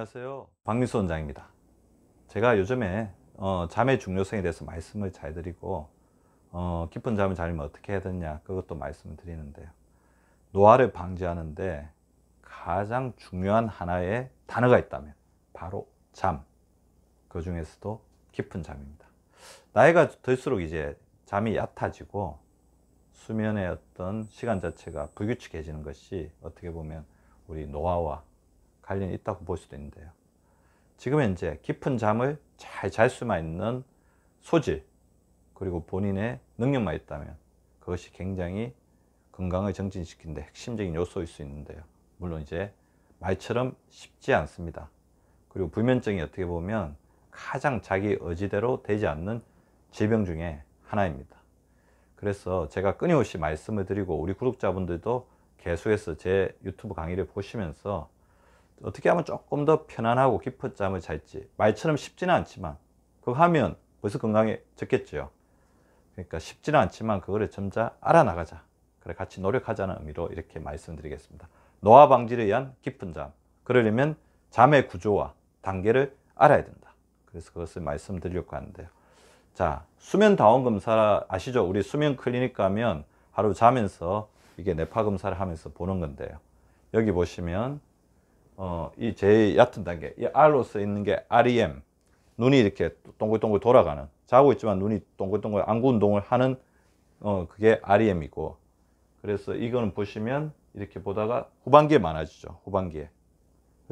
안녕하세요. 박민수 원장입니다. 제가 요즘에 어, 잠의 중요성에 대해서 말씀을 잘 드리고 어, 깊은 잠을 자려면 어떻게 해야 되냐 그것도 말씀을 드리는데요. 노화를 방지하는데 가장 중요한 하나의 단어가 있다면 바로 잠. 그 중에서도 깊은 잠입니다. 나이가 들수록 이제 잠이 얕아지고 수면의 어떤 시간 자체가 불규칙해지는 것이 어떻게 보면 우리 노화와 관련이 있다고 볼 수도 있는데요. 지금은 이제 깊은 잠을 잘 잘 수만 있는 소질 그리고 본인의 능력만 있다면 그것이 굉장히 건강을 정진시키는 데 핵심적인 요소일 수 있는데요. 물론 이제 말처럼 쉽지 않습니다. 그리고 불면증이 어떻게 보면 가장 자기 의지대로 되지 않는 질병 중에 하나입니다. 그래서 제가 끊임없이 말씀을 드리고 우리 구독자분들도 계속해서 제 유튜브 강의를 보시면서 어떻게 하면 조금 더 편안하고 깊은 잠을 잘지 말처럼 쉽지는 않지만 그거 하면 벌써 건강에졌겠지요 그러니까 쉽지는 않지만 그거를 점차 알아나가자 그래 같이 노력하자는 의미로 이렇게 말씀드리겠습니다 노화 방지를 위한 깊은 잠 그러려면 잠의 구조와 단계를 알아야 된다 그래서 그것을 말씀드리려고 하는데요 자 수면 다원 검사 아시죠 우리 수면 클리닉 가면 하루 자면서 이게 뇌파 검사를 하면서 보는 건데요 여기 보시면 어, 이 제일 얕은 단계, 이 R로 써 있는 게 REM, 눈이 이렇게 동글동글 돌아가는, 자고 있지만 눈이 동글동글 안구 운동을 하는, 어, 그게 REM이고, 그래서 이거는 보시면 이렇게 보다가 후반기에 많아지죠. 후반기에.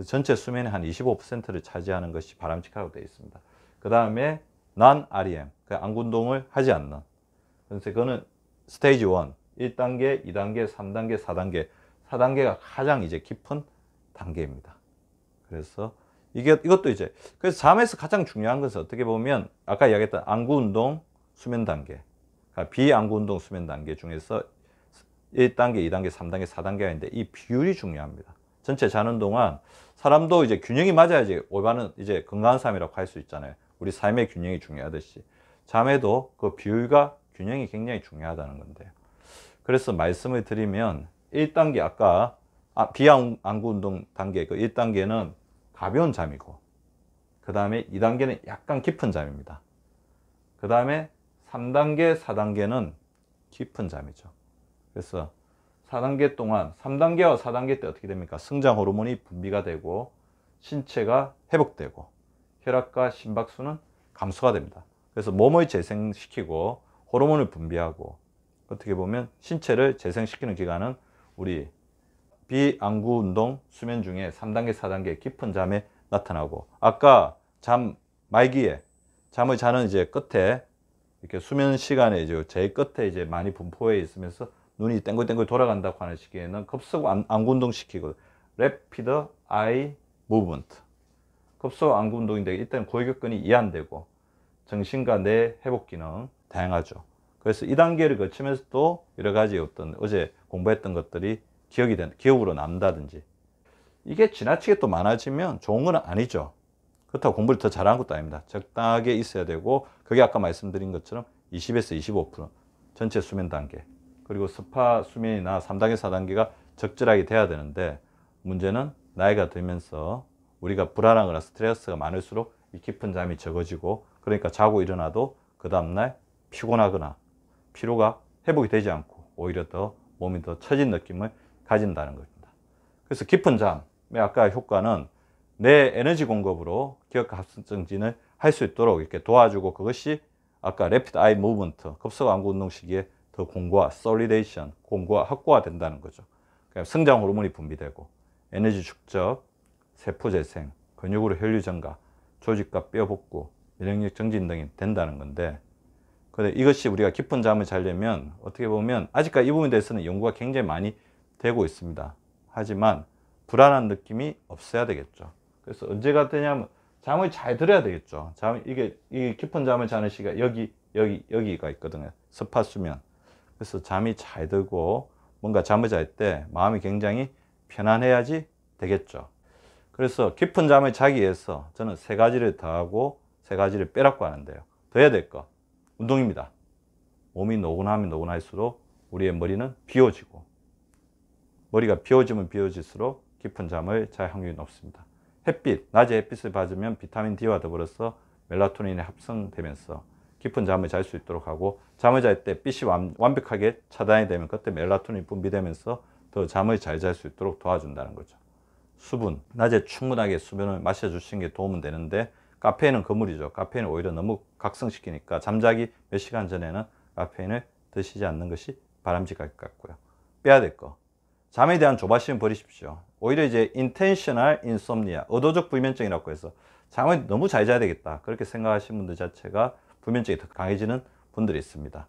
전체 수면의 한 25%를 차지하는 것이 바람직하고 되어 있습니다. 그 다음에 난 REM, 그 안구 운동을 하지 않는. 그래서 그거는 스테이지 1, 1단계, 2단계, 3단계, 4단계, 4단계가 가장 이제 깊은 단계입니다. 그래서 이게 이것도 이제 그래서 잠에서 가장 중요한 것은 어떻게 보면 아까 이야기했던 안구 운동 수면 단계, 그러니까 비안구 운동 수면 단계 중에서 1단계, 2단계, 3단계, 4단계가 있는데 이 비율이 중요합니다. 전체 자는 동안 사람도 이제 균형이 맞아야지 올바른 이제 건강한 삶이라고 할 수 있잖아요. 우리 삶의 균형이 중요하듯이 잠에도 그 비율과 균형이 굉장히 중요하다는 건데요. 그래서 말씀을 드리면 1단계 아까 아, 비안구운동 단계 그 1단계는 가벼운 잠이고 그 다음에 2단계는 약간 깊은 잠입니다. 그 다음에 3단계, 4단계는 깊은 잠이죠. 그래서 4단계 동안 3단계와 4단계 때 어떻게 됩니까? 성장 호르몬이 분비가 되고 신체가 회복되고 혈압과 심박수는 감소가 됩니다. 그래서 몸을 재생시키고 호르몬을 분비하고 어떻게 보면 신체를 재생시키는 기간은 우리 비안구 운동 수면 중에 3단계, 4단계 깊은 잠에 나타나고 아까 잠 말기에 잠을 자는 이제 끝에 이렇게 수면 시간에 이제 제일 끝에 이제 많이 분포해 있으면서 눈이 땡글땡글 돌아간다고 하는 시기에는 급속 안, 구 운동 시키고 레피드 아이 무브먼트 급속 안구 운동인데 일단 골격근이 이완되고 정신과 뇌 회복 기능 다양하죠. 그래서 이단계를 거치면서 또 여러 가지 어떤 어제 공부했던 것들이 기억이 된, 기억으로 남다든지. 이게 지나치게 또 많아지면 좋은 건 아니죠. 그렇다고 공부를 더 잘하는 것도 아닙니다. 적당하게 있어야 되고, 그게 아까 말씀드린 것처럼 20에서 25% 전체 수면 단계. 그리고 스파 수면이나 3단계, 4단계가 적절하게 돼야 되는데, 문제는 나이가 들면서 우리가 불안하거나 스트레스가 많을수록 이 깊은 잠이 적어지고, 그러니까 자고 일어나도 그 다음날 피곤하거나 피로가 회복이 되지 않고 오히려 더 몸이 더 처진 느낌을 가진다는 겁니다. 그래서 깊은 잠의 아까 효과는 내 에너지 공급으로 기억 합성증진을 할 수 있도록 이렇게 도와주고 그것이 아까 레피드 아이 무브먼트 급속 안구 운동 시기에 더 공과 솔리데이션 공과 확고화 된다는 거죠. 그냥 그러니까 성장 호르몬이 분비되고 에너지 축적, 세포 재생, 근육으로 혈류 증가, 조직과 뼈 복구, 면역력 증진 등이 된다는 건데 그런데 이것이 우리가 깊은 잠을 자려면 어떻게 보면 아직까지 이 부분에 대해서는 연구가 굉장히 많이 되고 있습니다. 하지만 불안한 느낌이 없어야 되겠죠. 그래서 언제가 되냐면 잠을 잘 들어야 되겠죠. 잠 이게 이 깊은 잠을 자는 시간 여기 여기 여기가 있거든요. 습하 수면. 그래서 잠이 잘 들고 뭔가 잠을 잘 때 마음이 굉장히 편안해야지 되겠죠. 그래서 깊은 잠을 자기 위해서 저는 세 가지를 더하고 세 가지를 빼라고 하는데요. 더 해야 될거 운동입니다. 몸이 노곤하면 노곤할수록 우리의 머리는 비워지고 머리가 비워지면 비워질수록 깊은 잠을 잘 확률이 높습니다. 햇빛, 낮에 햇빛을 받으면 비타민 D와 더불어서 멜라토닌이 합성되면서 깊은 잠을 잘 수 있도록 하고 잠을 잘 때 빛이 완, 완벽하게 차단이 되면 그때 멜라토닌이 분비되면서 더 잠을 잘 잘 수 있도록 도와준다는 거죠. 수분, 낮에 충분하게 수면을 마셔주시는 게 도움은 되는데 카페인은 거물이죠. 카페인을 오히려 너무 각성시키니까 잠자기 몇 시간 전에는 카페인을 드시지 않는 것이 바람직할 것 같고요. 빼야 될 거, 잠에 대한 조바심 버리십시오. 오히려 이제 intentional insomnia, 의도적 불면증이라고 해서 잠을 너무 잘 자야 되겠다. 그렇게 생각하시는 분들 자체가 불면증이 더 강해지는 분들이 있습니다.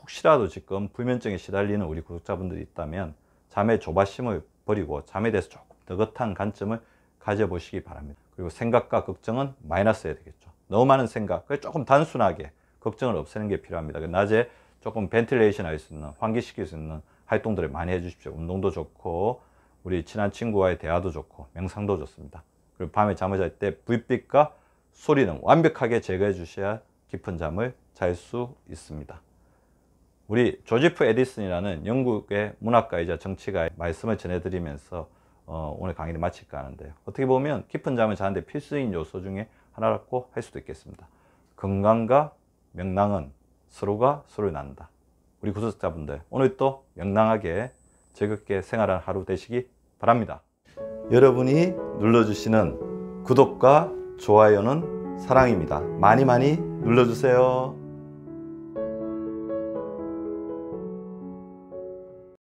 혹시라도 지금 불면증에 시달리는 우리 구독자분들이 있다면 잠의 조바심을 버리고 잠에 대해서 조금 느긋한 관점을 가져보시기 바랍니다. 그리고 생각과 걱정은 마이너스해야 되겠죠. 너무 많은 생각, 조금 단순하게 걱정을 없애는 게 필요합니다. 그 낮에 조금 벤틸레이션 할 수 있는, 환기시킬 수 있는 활동들을 많이 해주십시오. 운동도 좋고 우리 친한 친구와의 대화도 좋고 명상도 좋습니다. 그리고 밤에 잠을 잘 때 불빛과 소리는 완벽하게 제거해 주셔야 깊은 잠을 잘 수 있습니다. 우리 조지프 에디슨이라는 영국의 문학가이자 정치가의 말씀을 전해드리면서 어, 오늘 강의를 마칠까 하는데요. 어떻게 보면 깊은 잠을 자는데 필수인 요소 중에 하나라고 할 수도 있겠습니다. 건강과 명랑은 서로가 서로를 난다. 우리 구독자분들 오늘또 명랑하게 즐겁게 생활한 하루 되시기 바랍니다. 여러분이 눌러주시는 구독과 좋아요는 사랑입니다. 많이 많이 눌러주세요.